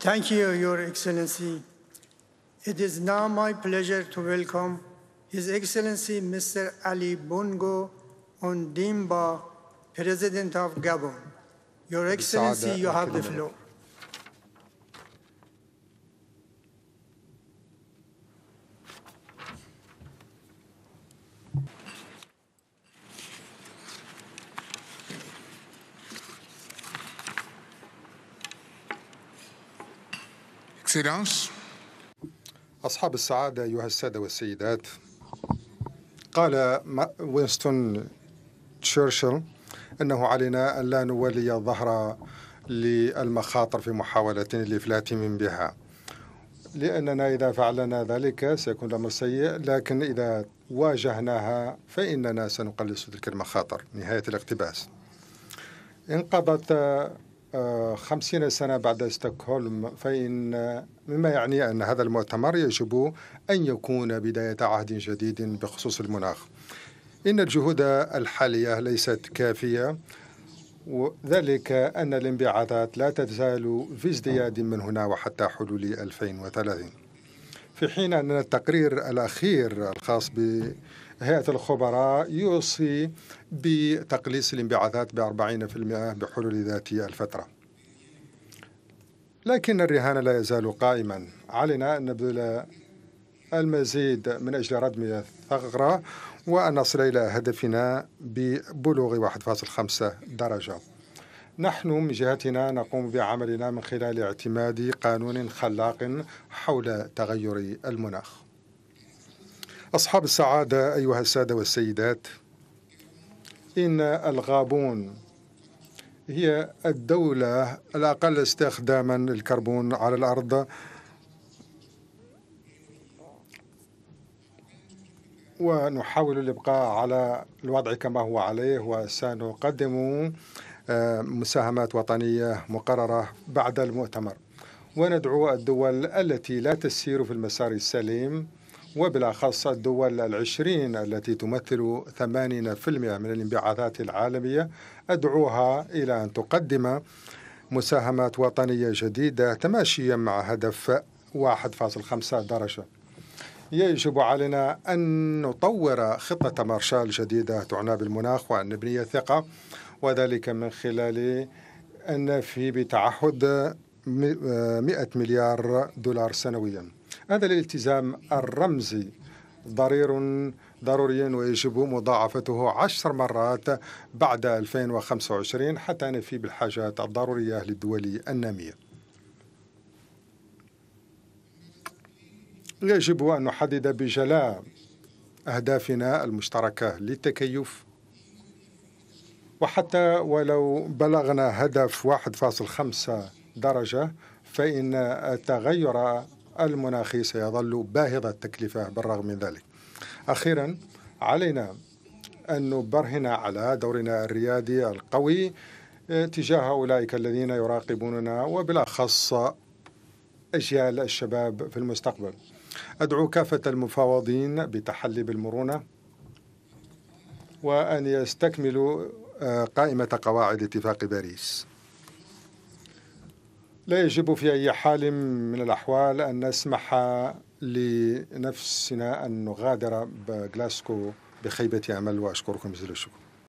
Thank you, Your Excellency. It is now my pleasure to welcome His Excellency Mr. Ali Bongo Ondimba, President of Gabon. Your Excellency, you have the floor. سيرانس أصحاب السعادة أيها السادة والسيدات قال وينستون تشرشل أنه علينا أن لا نولي الظهر للمخاطر في محاولة الإفلات من بها لأننا إذا فعلنا ذلك سيكون الأمر سيء لكن إذا واجهناها فإننا سنقلص تلك المخاطر نهاية الاقتباس انقضت خمسين سنة بعد ستوكهولم فإن مما يعني أن هذا المؤتمر يجب أن يكون بداية عهد جديد بخصوص المناخ إن الجهود الحالية ليست كافية وذلك أن الانبعاثات لا تزال في ازدياد من هنا وحتى حلول 2030 في حين أن التقرير الأخير الخاص ب هيئة الخبراء يوصي بتقليص الانبعاثات ب 40% بحلول ذات الفترة لكن الرهان لا يزال قائما علينا أن نبذل المزيد من أجل ردم الثغرة وأن نصل إلى هدفنا ببلوغ 1.5 درجة نحن من جهتنا نقوم بعملنا من خلال اعتماد قانون خلاق حول تغير المناخ أصحاب السعادة أيها السادة والسيدات إن الغابون هي الدولة الأقل استخداما للكربون على الأرض ونحاول الإبقاء على الوضع كما هو عليه وسنقدم آه، مساهمات وطنية مقررة بعد المؤتمر وندعو الدول التي لا تسير في المسار السليم وبالأخص الدول العشرين التي تمثل 80% من الانبعاثات العالمية أدعوها إلى أن تقدم مساهمات وطنية جديدة تماشيا مع هدف 1.5 درجة يجب علينا أن نطور خطة مارشال جديدة تعنى بالمناخ وأن نبني الثقة وذلك من خلال أن في بتعهد 100 مليار دولار سنوياً هذا الالتزام الرمزي ضرير ضروري ويجب مضاعفته عشر مرات بعد 2025 حتى نفي بالحاجات الضرورية للدول النامية يجب أن نحدد بجلاء أهدافنا المشتركة للتكيف وحتى ولو بلغنا هدف 1.5 درجة فإن التغير المناخي سيظل باهظ التكلفة بالرغم من ذلك أخيرا علينا أن نبرهن على دورنا الريادي القوي آه، تجاه أولئك الذين يراقبوننا وبالأخص أجيال الشباب في المستقبل أدعو كافة المفاوضين بتحلي بالمرونة وأن يستكملوا آه، قائمة قواعد اتفاق باريس لا يجب في أي حال من الأحوال أن نسمح لنفسنا أن نغادر بغلاسكو بخيبة أمل وأشكركم جزيل الشكر